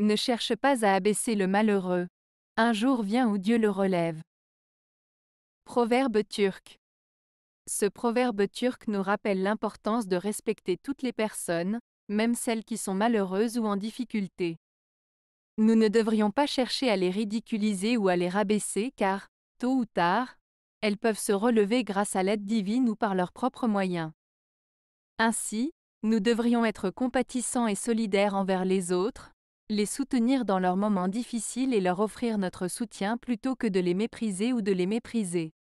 Ne cherche pas à abaisser le malheureux. Un jour vient où Dieu le relève. Proverbe turc. Ce proverbe turc nous rappelle l'importance de respecter toutes les personnes, même celles qui sont malheureuses ou en difficulté. Nous ne devrions pas chercher à les ridiculiser ou à les rabaisser car, tôt ou tard, elles peuvent se relever grâce à l'aide divine ou par leurs propres moyens. Ainsi, nous devrions être compatissants et solidaires envers les autres, les soutenir dans leurs moments difficiles et leur offrir notre soutien plutôt que de les mépriser ou de les mépriser.